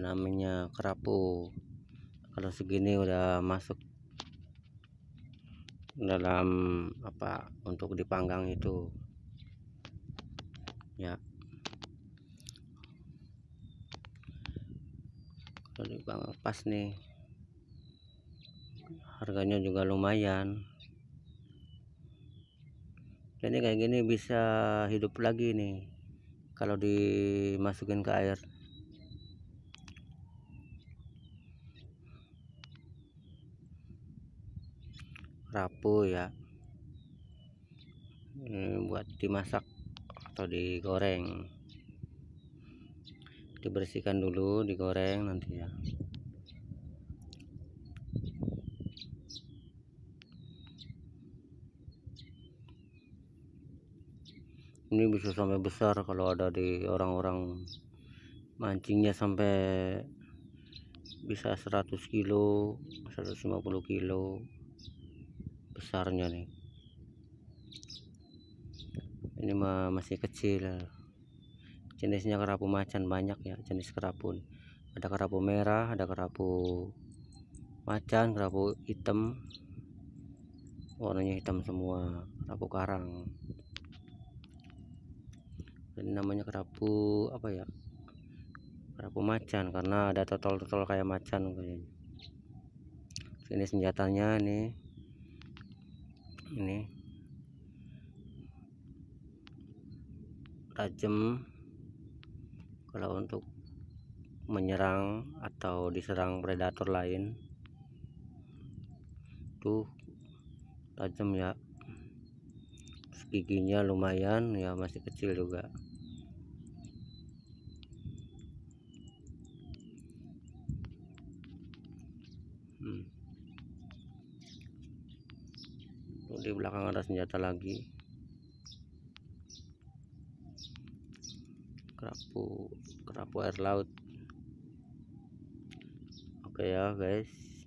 namanya kerapu kalau segini udah masuk dalam apa untuk dipanggang itu ya kalau dipanggang pas nih harganya juga lumayan ini kayak gini bisa hidup lagi nih kalau dimasukin ke air rapuh ya ini hmm, buat dimasak atau digoreng dibersihkan dulu digoreng nanti ya ini bisa sampai besar kalau ada di orang-orang mancingnya sampai bisa 100 kilo 150 kilo besarnya nih ini mah masih kecil ya. jenisnya kerapu macan banyak ya jenis kerapu ada kerapu merah ada kerapu macan kerapu hitam warnanya hitam semua kerapu karang ini namanya kerapu apa ya kerapu macan karena ada totol totol kayak macan kayaknya ini senjatanya nih ini tajam kalau untuk menyerang atau diserang predator lain tuh tajam ya Terus giginya lumayan ya masih kecil juga hmm. di belakang ada senjata lagi kerapu kerapu air laut oke okay ya guys